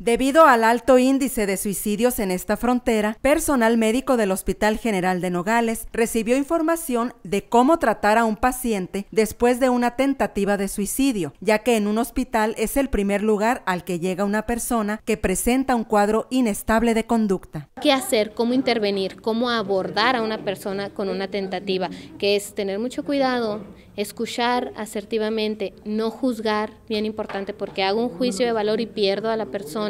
Debido al alto índice de suicidios en esta frontera, personal médico del Hospital General de Nogales recibió información de cómo tratar a un paciente después de una tentativa de suicidio, ya que en un hospital es el primer lugar al que llega una persona que presenta un cuadro inestable de conducta. ¿Qué hacer? ¿Cómo intervenir? ¿Cómo abordar a una persona con una tentativa? Que es tener mucho cuidado, escuchar asertivamente, no juzgar, bien importante, porque hago un juicio de valor y pierdo a la persona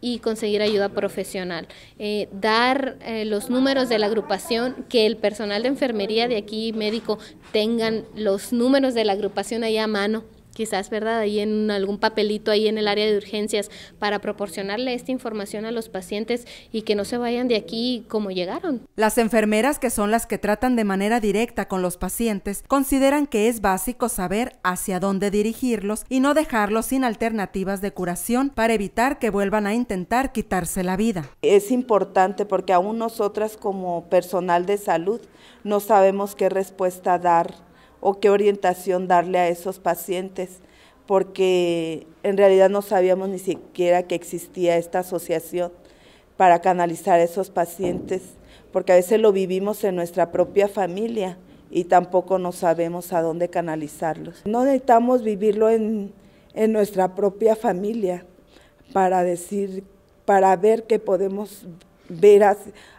y conseguir ayuda profesional. Eh, dar eh, los números de la agrupación, que el personal de enfermería de aquí, médico, tengan los números de la agrupación ahí a mano quizás, ¿verdad? Ahí en algún papelito, ahí en el área de urgencias, para proporcionarle esta información a los pacientes y que no se vayan de aquí como llegaron. Las enfermeras, que son las que tratan de manera directa con los pacientes, consideran que es básico saber hacia dónde dirigirlos y no dejarlos sin alternativas de curación para evitar que vuelvan a intentar quitarse la vida. Es importante porque aún nosotras como personal de salud no sabemos qué respuesta dar o qué orientación darle a esos pacientes, porque en realidad no sabíamos ni siquiera que existía esta asociación para canalizar a esos pacientes, porque a veces lo vivimos en nuestra propia familia y tampoco no sabemos a dónde canalizarlos. No necesitamos vivirlo en, nuestra propia familia para decir, para ver qué podemos ver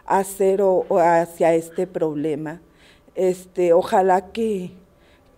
hacer o hacia este problema. Este, ojalá que,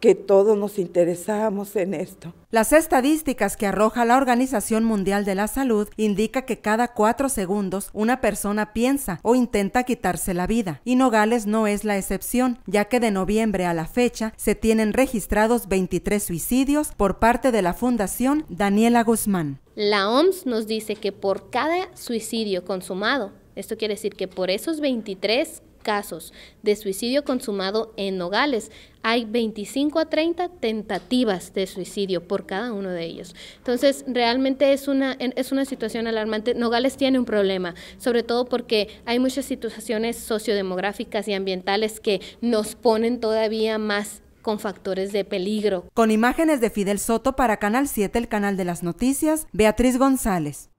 que todos nos interesamos en esto. Las estadísticas que arroja la Organización Mundial de la Salud indican que cada cuatro segundos una persona piensa o intenta quitarse la vida. Y Nogales no es la excepción, ya que de noviembre a la fecha se tienen registrados 23 suicidios por parte de la Fundación Daniela Guzmán. La OMS nos dice que por cada suicidio consumado, esto quiere decir que por esos 23 casos de suicidio consumado en Nogales. Hay 25 a 30 tentativas de suicidio por cada uno de ellos. Entonces, realmente es una, es una situación alarmante. Nogales tiene un problema, sobre todo porque hay muchas situaciones sociodemográficas y ambientales que nos ponen todavía más con factores de peligro. Con imágenes de Fidel Soto para Canal 7, el canal de las noticias, Beatriz González.